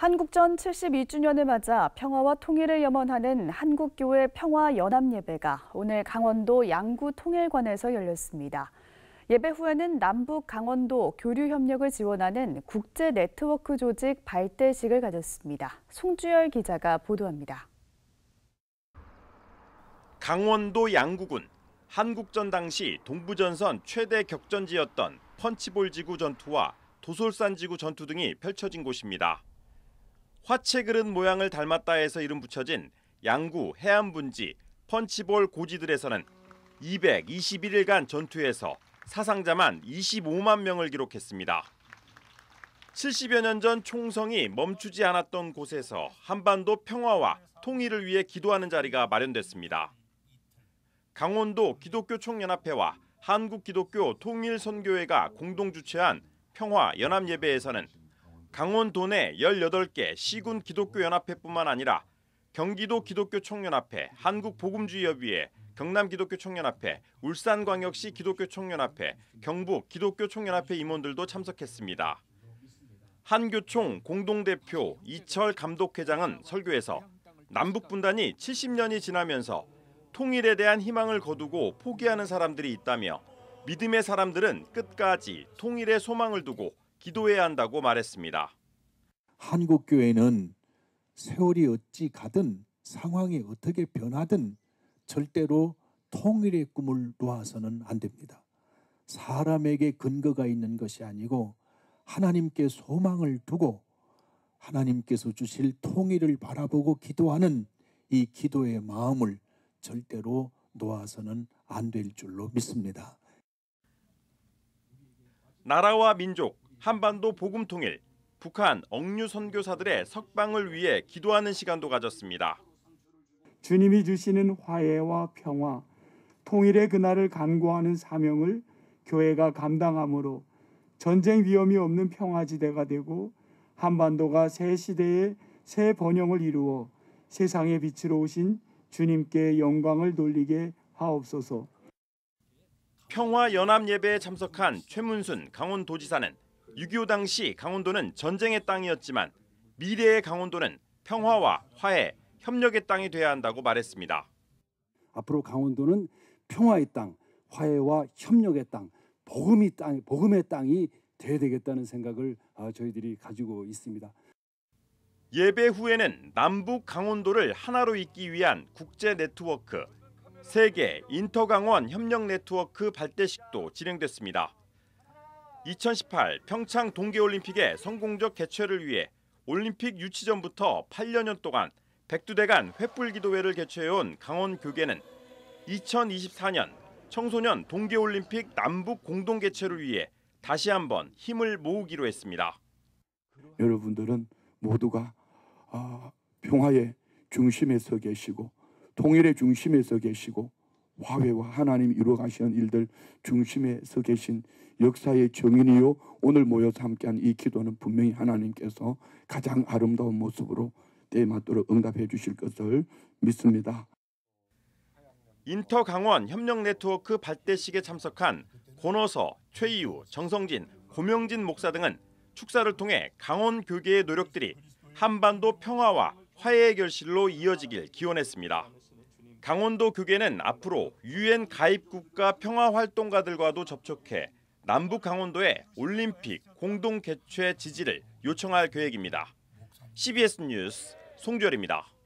한국전 72주년을 맞아 평화와 통일을 염원하는 한국교회 평화연합예배가 오늘 강원도 양구 통일관에서 열렸습니다. 예배 후에는 남북 강원도 교류협력을 지원하는 국제 네트워크 조직 발대식을 가졌습니다. 송주열 기자가 보도합니다. 강원도 양구군 한국전 당시 동부전선 최대 격전지였던 펀치볼 지구 전투와 도솔산 지구 전투 등이 펼쳐진 곳입니다. 화채 그릇 모양을 닮았다 해서 이름 붙여진 양구 해안분지 펀치볼 고지들에서는 221일간 전투에서 사상자만 25만 명을 기록했습니다. 70여 년 전 총성이 멈추지 않았던 곳에서 한반도 평화와 통일을 위해 기도하는 자리가 마련됐습니다. 강원도 기독교 총연합회와 한국기독교 통일선교회가 공동 주최한 평화 연합 예배에서는 강원도 내 18개 시군 기독교 연합회뿐만 아니라 경기도 기독교 총연합회, 한국복음주의협의회, 경남 기독교 총연합회, 울산광역시 기독교 총연합회, 경북 기독교 총연합회 임원들도 참석했습니다. 한교총 공동대표 이철 감독회장은 설교에서 남북 분단이 70년이 지나면서 통일에 대한 희망을 거두고 포기하는 사람들이 있다며 믿음의 사람들은 끝까지 통일의 소망을 두고 기도해야 한다고 말했습니다. 한국 교회는 세월이 어찌 가든 상황이 어떻게 변하든 절대로 통일의 꿈을 놓아서는 안 됩니다. 사람에게 근거가 있는 것이 아니고 하나님께 소망을 두고 하나님께서 주실 통일을 바라보고 기도하는 이 기도의 마음을 절대로 놓아서는 안 될 줄로 믿습니다. 나라와 민족, 한반도 복음 통일, 북한 억류 선교사들의 석방을 위해 기도하는 시간도 가졌습니다. 주님이 주시는 화해와 평화, 통일의 그날을 간구하는 사명을 교회가 감당함으로 전쟁 위험이 없는 평화지대가 되고 한반도가 새 시대의 새 번영을 이루어 세상의 빛으로 오신 주님께 영광을 돌리게 하옵소서. 평화연합예배에 참석한 최문순 강원도지사는 6.25 당시 강원도는 전쟁의 땅이었지만 미래의 강원도는 평화와 화해, 협력의 땅이 돼야 한다고 말했습니다. 앞으로 강원도는 평화의 땅, 화해와 협력의 땅, 복음이 땅, 복음의 땅이 돼야 되겠다는 생각을 아, 저희들이 가지고 있습니다. 예배 후에는 남북 강원도를 하나로 잇기 위한 국제 네트워크 세계 인터강원 협력 네트워크 발대식도 진행됐습니다. 2018 평창 동계올림픽의 성공적 개최를 위해 올림픽 유치전부터 8년 동안 백두대간 횃불기도회를 개최해온 강원교계는 2024년 청소년 동계올림픽 남북 공동 개최를 위해 다시 한번 힘을 모으기로 했습니다. 여러분들은 모두가 아, 평화의 중심에 서 계시고 통일의 중심에 서 계시고 화해와 하나님 이루어 가시는 일들 중심에 서 계신 역사의 정인이요 오늘 모여서 함께한 이 기도는 분명히 하나님께서 가장 아름다운 모습으로 때에 맞도록 응답해 주실 것을 믿습니다. 인터 강원 협력 네트워크 발대식에 참석한 권호서, 최이우, 정성진, 고명진 목사 등은 축사를 통해 강원 교계의 노력들이 한반도 평화와 화해의 결실로 이어지길 기원했습니다. 강원도 교계는 앞으로 유엔 가입 국가 평화 활동가들과도 접촉해 남북 강원도의 올림픽 공동 개최 지지를 요청할 계획입니다. CBS 뉴스 송주열입니다.